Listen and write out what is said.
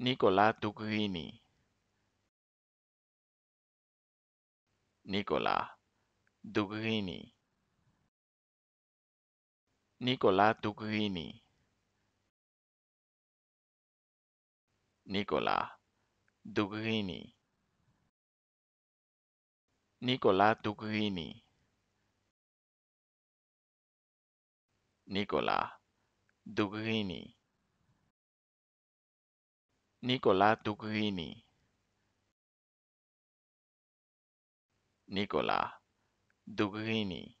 Nicola Dugrini. Nicola Dugrini. Nicola Dugrini. Nicola Dugrini. Nicola Dugrini. Nicola Dugrini. Nicola Dugrini, Nicolà Dugrini.